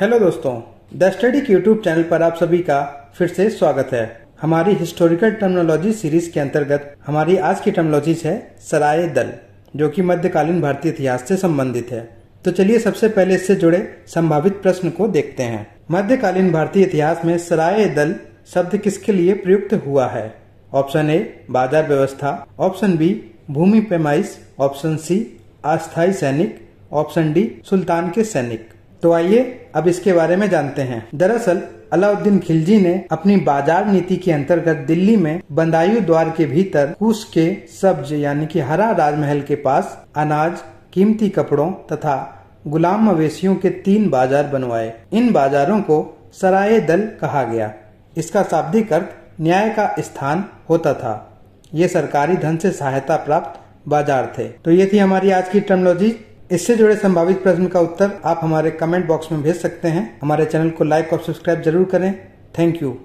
hello दोस्तों the study YouTube channel पर आप सभी का फिर से स्वागत है हमारी हिस्टोरिकल टर्मिनोलॉजी सीरीज के अंतर्गत हमारी आज की टर्मोलॉजी है सराय दल जो कि मध्यकालीन भारतीय इतिहास से संबंधित है तो चलिए सबसे पहले इससे जुड़े संभावित प्रश्न को देखते हैं मध्यकालीन भारतीय इतिहास में सराय दल शब्द किसके लिए प्रयुक्त हुआ है ऑप्शन ए बाजार व्यवस्था ऑप्शन बी भूमि पैमाइश ऑप्शन सी अस्थायी सैनिक ऑप्शन डी सुल्तान के सैनिक तो आइए अब इसके बारे में जानते हैं दरअसल अलाउद्दीन खिलजी ने अपनी बाजार नीति के अंतर्गत दिल्ली में बंदायु द्वार के भीतर कुश के सब्ज यानी कि हरा राजमहल के पास अनाज कीमती कपड़ों तथा गुलाम मवेशियों के तीन बाजार बनवाए इन बाजारों को सराय दल कहा गया इसका शाब्दिक अर्थ न्याय का स्थान होता था ये सरकारी धन से सहायता प्राप्त बाजार थे तो ये थी हमारी आज की टर्मोलॉजी इससे जुड़े संभावित प्रश्न का उत्तर आप हमारे कमेंट बॉक्स में भेज सकते हैं हमारे चैनल को लाइक और सब्सक्राइब जरूर करें थैंक यू